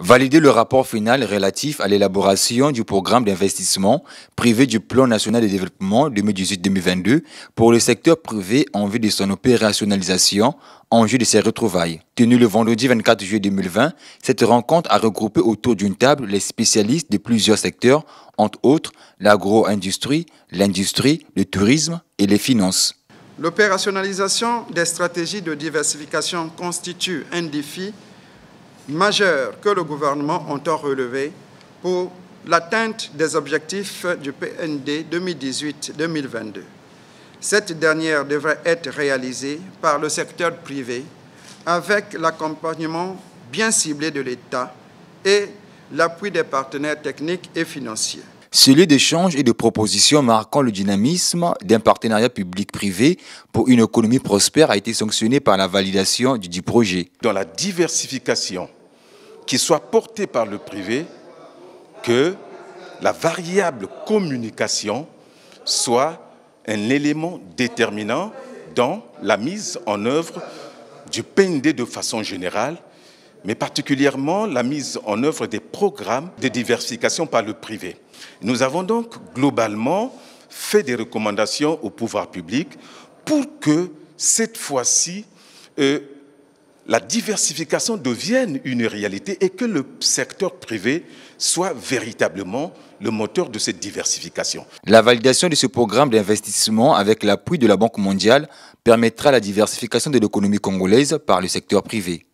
Valider le rapport final relatif à l'élaboration du programme d'investissement privé du Plan national de développement 2018-2022 pour le secteur privé en vue de son opérationnalisation en vue de ses retrouvailles. Tenu le vendredi 24 juillet 2020, cette rencontre a regroupé autour d'une table les spécialistes de plusieurs secteurs, entre autres l'agro-industrie, l'industrie, le tourisme et les finances. L'opérationnalisation des stratégies de diversification constitue un défi majeurs que le gouvernement entend relever pour l'atteinte des objectifs du PND 2018-2022. Cette dernière devrait être réalisée par le secteur privé avec l'accompagnement bien ciblé de l'État et l'appui des partenaires techniques et financiers. Ce lieu d'échange et de propositions marquant le dynamisme d'un partenariat public-privé pour une économie prospère a été sanctionné par la validation du projet. Dans la diversification qui soit porté par le privé, que la variable communication soit un élément déterminant dans la mise en œuvre du PND de façon générale, mais particulièrement la mise en œuvre des programmes de diversification par le privé. Nous avons donc globalement fait des recommandations au pouvoir public pour que cette fois-ci, euh, la diversification devienne une réalité et que le secteur privé soit véritablement le moteur de cette diversification. La validation de ce programme d'investissement avec l'appui de la Banque mondiale permettra la diversification de l'économie congolaise par le secteur privé.